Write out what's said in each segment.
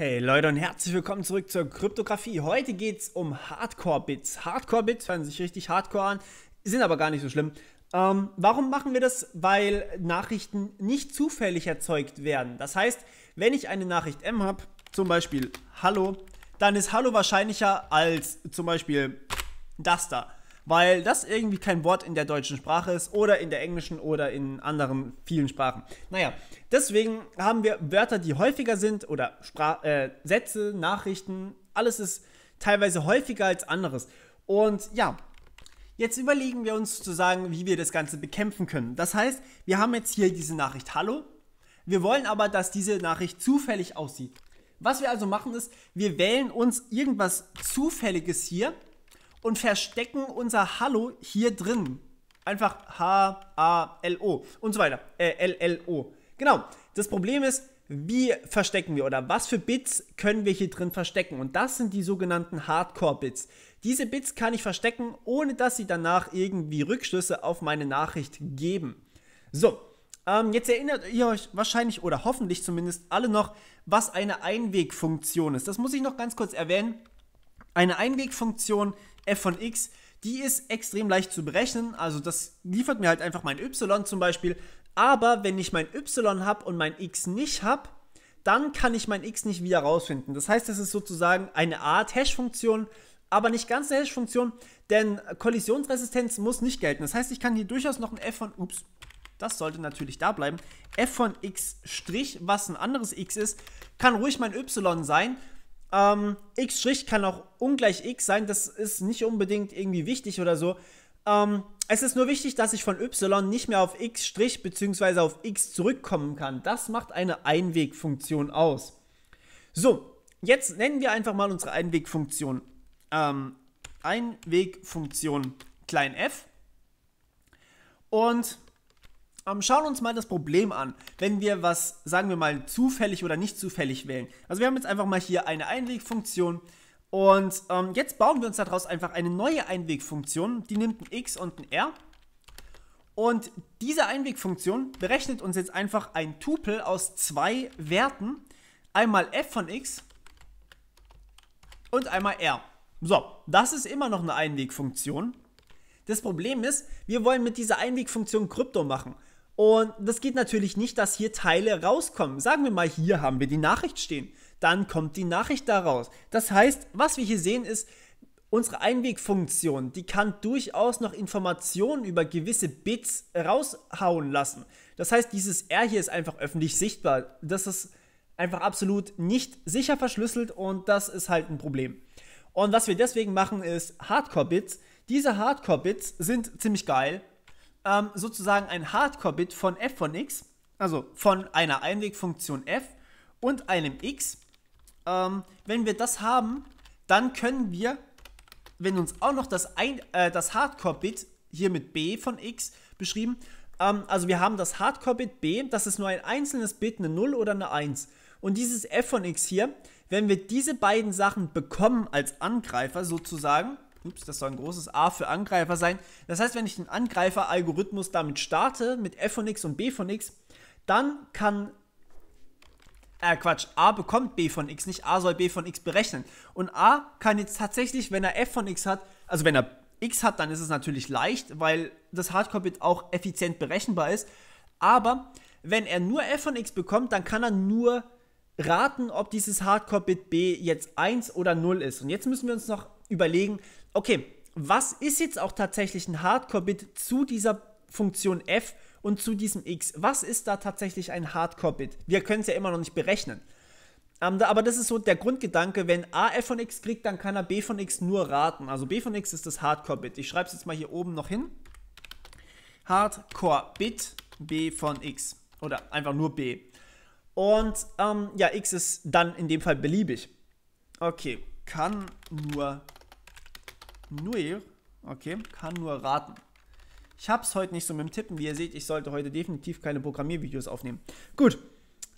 Hey Leute und herzlich willkommen zurück zur Kryptographie. Heute geht es um Hardcore-Bits. Hardcore-Bits hören sich richtig hardcore an, sind aber gar nicht so schlimm. Ähm, warum machen wir das? Weil Nachrichten nicht zufällig erzeugt werden. Das heißt, wenn ich eine Nachricht M habe, zum Beispiel Hallo, dann ist Hallo wahrscheinlicher als zum Beispiel das da weil das irgendwie kein Wort in der deutschen Sprache ist oder in der englischen oder in anderen vielen Sprachen. Naja, deswegen haben wir Wörter, die häufiger sind oder Spra äh, Sätze, Nachrichten, alles ist teilweise häufiger als anderes. Und ja, Jetzt überlegen wir uns zu sagen, wie wir das Ganze bekämpfen können. Das heißt, wir haben jetzt hier diese Nachricht Hallo. Wir wollen aber, dass diese Nachricht zufällig aussieht. Was wir also machen ist, wir wählen uns irgendwas Zufälliges hier und verstecken unser Hallo hier drin. Einfach H-A-L-O und so weiter. Äh, L-L-O. Genau. Das Problem ist, wie verstecken wir oder was für Bits können wir hier drin verstecken? Und das sind die sogenannten Hardcore-Bits. Diese Bits kann ich verstecken, ohne dass sie danach irgendwie Rückschlüsse auf meine Nachricht geben. So, ähm, jetzt erinnert ihr euch wahrscheinlich oder hoffentlich zumindest alle noch, was eine Einwegfunktion ist. Das muss ich noch ganz kurz erwähnen. Eine Einwegfunktion f von x, die ist extrem leicht zu berechnen. Also das liefert mir halt einfach mein y zum Beispiel. Aber wenn ich mein y habe und mein x nicht habe, dann kann ich mein x nicht wieder rausfinden. Das heißt, es ist sozusagen eine Art Hash-Funktion, aber nicht ganz eine Hash-Funktion, denn Kollisionsresistenz muss nicht gelten. Das heißt, ich kann hier durchaus noch ein f von, ups, das sollte natürlich da bleiben, f von x', was ein anderes x ist, kann ruhig mein y sein. Ähm, x' kann auch ungleich x sein, das ist nicht unbedingt irgendwie wichtig oder so. Ähm, es ist nur wichtig, dass ich von y nicht mehr auf x' bzw. auf x zurückkommen kann. Das macht eine Einwegfunktion aus. So, jetzt nennen wir einfach mal unsere Einwegfunktion. Ähm, Einwegfunktion klein f. Und ähm, schauen wir uns mal das Problem an, wenn wir was, sagen wir mal, zufällig oder nicht zufällig wählen. Also wir haben jetzt einfach mal hier eine Einwegfunktion und ähm, jetzt bauen wir uns daraus einfach eine neue Einwegfunktion, die nimmt ein x und ein r und diese Einwegfunktion berechnet uns jetzt einfach ein Tupel aus zwei Werten, einmal f von x und einmal r. So, das ist immer noch eine Einwegfunktion. Das Problem ist, wir wollen mit dieser Einwegfunktion Krypto machen. Und das geht natürlich nicht, dass hier Teile rauskommen. Sagen wir mal, hier haben wir die Nachricht stehen. Dann kommt die Nachricht da raus. Das heißt, was wir hier sehen ist, unsere Einwegfunktion, die kann durchaus noch Informationen über gewisse Bits raushauen lassen. Das heißt, dieses R hier ist einfach öffentlich sichtbar. Das ist einfach absolut nicht sicher verschlüsselt und das ist halt ein Problem. Und was wir deswegen machen ist Hardcore-Bits. Diese Hardcore-Bits sind ziemlich geil, ähm, sozusagen ein Hardcore-Bit von f von x, also von einer Einwegfunktion f und einem x. Ähm, wenn wir das haben, dann können wir, wenn uns auch noch das, äh, das Hardcore-Bit hier mit b von x beschrieben, ähm, also wir haben das Hardcore-Bit b, das ist nur ein einzelnes Bit, eine 0 oder eine 1. Und dieses f von x hier, wenn wir diese beiden Sachen bekommen als Angreifer sozusagen, Ups, das soll ein großes A für Angreifer sein. Das heißt, wenn ich den Angreifer-Algorithmus damit starte, mit F von X und B von X, dann kann äh, Quatsch, A bekommt B von x nicht, A soll B von x berechnen. Und A kann jetzt tatsächlich, wenn er F von x hat, also wenn er x hat, dann ist es natürlich leicht, weil das Hardcore-Bit auch effizient berechenbar ist. Aber wenn er nur F von x bekommt, dann kann er nur raten, ob dieses Hardcore-Bit B jetzt 1 oder 0 ist. Und jetzt müssen wir uns noch überlegen, okay, was ist jetzt auch tatsächlich ein Hardcore-Bit zu dieser Funktion f und zu diesem x? Was ist da tatsächlich ein Hardcore-Bit? Wir können es ja immer noch nicht berechnen. Ähm, da, aber das ist so der Grundgedanke, wenn a f von x kriegt, dann kann er b von x nur raten. Also b von x ist das Hardcore-Bit. Ich schreibe es jetzt mal hier oben noch hin. Hardcore-Bit b von x. Oder einfach nur b. Und ähm, ja, x ist dann in dem Fall beliebig. Okay, kann nur Nui, okay, kann nur raten. Ich hab's heute nicht so mit dem Tippen. Wie ihr seht, ich sollte heute definitiv keine Programmiervideos aufnehmen. Gut,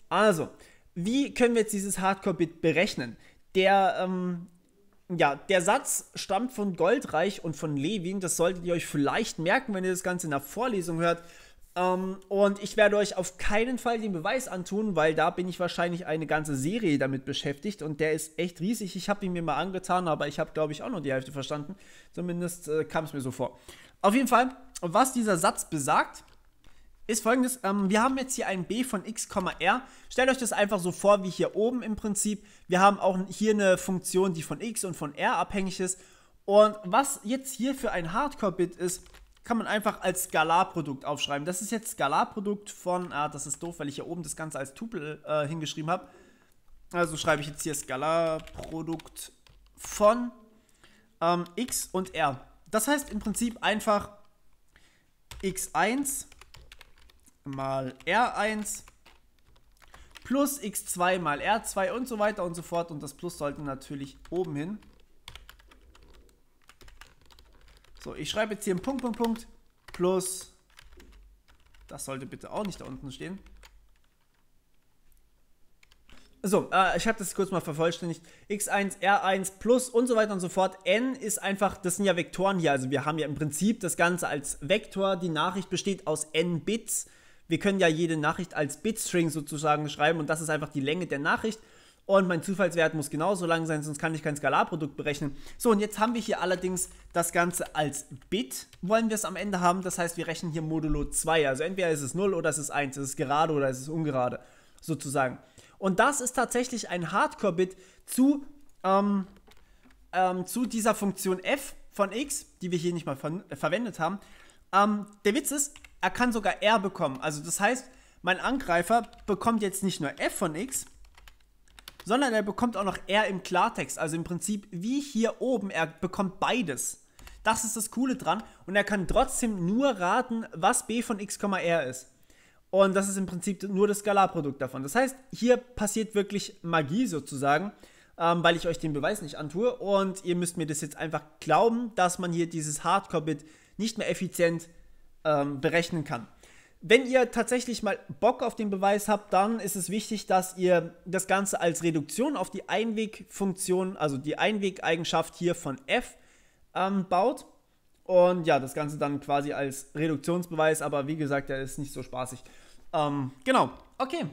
also, wie können wir jetzt dieses Hardcore-Bit berechnen? Der, ähm, ja, der Satz stammt von Goldreich und von Levin. Das solltet ihr euch vielleicht merken, wenn ihr das Ganze in der Vorlesung hört. Ähm, und ich werde euch auf keinen Fall den Beweis antun, weil da bin ich wahrscheinlich eine ganze Serie damit beschäftigt und der ist echt riesig. Ich habe ihn mir mal angetan, aber ich habe, glaube ich, auch nur die Hälfte verstanden. Zumindest äh, kam es mir so vor. Auf jeden Fall, was dieser Satz besagt, ist folgendes: ähm, Wir haben jetzt hier ein b von x, r. Stellt euch das einfach so vor wie hier oben im Prinzip. Wir haben auch hier eine Funktion, die von x und von r abhängig ist. Und was jetzt hier für ein Hardcore-Bit ist, kann man einfach als Skalarprodukt aufschreiben. Das ist jetzt Skalarprodukt von, ah, das ist doof, weil ich hier oben das Ganze als Tupel äh, hingeschrieben habe. Also schreibe ich jetzt hier Skalarprodukt von ähm, x und r. Das heißt im Prinzip einfach x1 mal r1 plus x2 mal r2 und so weiter und so fort. Und das Plus sollte natürlich oben hin. So, ich schreibe jetzt hier einen Punkt, Punkt, Punkt plus, das sollte bitte auch nicht da unten stehen. So, äh, ich habe das kurz mal vervollständigt. x1, r1 plus und so weiter und so fort. n ist einfach, das sind ja Vektoren hier. Also wir haben ja im Prinzip das Ganze als Vektor. Die Nachricht besteht aus n Bits. Wir können ja jede Nachricht als Bitstring sozusagen schreiben und das ist einfach die Länge der Nachricht und mein Zufallswert muss genauso lang sein, sonst kann ich kein Skalarprodukt berechnen. So, und jetzt haben wir hier allerdings das Ganze als Bit, wollen wir es am Ende haben. Das heißt, wir rechnen hier modulo 2. Also entweder ist es 0 oder es ist 1, es ist gerade oder es ist ungerade, sozusagen. Und das ist tatsächlich ein Hardcore-Bit zu, ähm, ähm, zu dieser Funktion f von x, die wir hier nicht mal von, äh, verwendet haben. Ähm, der Witz ist, er kann sogar r bekommen. Also das heißt, mein Angreifer bekommt jetzt nicht nur f von x, sondern er bekommt auch noch R im Klartext. Also im Prinzip wie hier oben, er bekommt beides. Das ist das Coole dran und er kann trotzdem nur raten, was B von X, R ist. Und das ist im Prinzip nur das Skalarprodukt davon. Das heißt, hier passiert wirklich Magie sozusagen, ähm, weil ich euch den Beweis nicht antue. Und ihr müsst mir das jetzt einfach glauben, dass man hier dieses Hardcore-Bit nicht mehr effizient ähm, berechnen kann. Wenn ihr tatsächlich mal Bock auf den Beweis habt, dann ist es wichtig, dass ihr das Ganze als Reduktion auf die Einwegfunktion, also die Einwegeigenschaft hier von f ähm, baut. Und ja, das Ganze dann quasi als Reduktionsbeweis, aber wie gesagt, der ist nicht so spaßig. Ähm, genau, okay.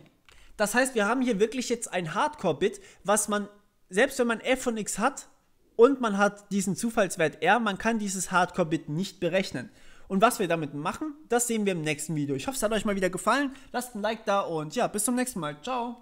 Das heißt, wir haben hier wirklich jetzt ein Hardcore-Bit, was man, selbst wenn man f von x hat und man hat diesen Zufallswert r, man kann dieses Hardcore-Bit nicht berechnen. Und was wir damit machen, das sehen wir im nächsten Video. Ich hoffe, es hat euch mal wieder gefallen. Lasst ein Like da und ja, bis zum nächsten Mal. Ciao.